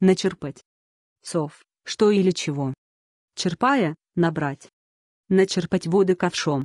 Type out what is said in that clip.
Начерпать. Сов. Что или чего. Черпая, набрать. Начерпать воды ковшом.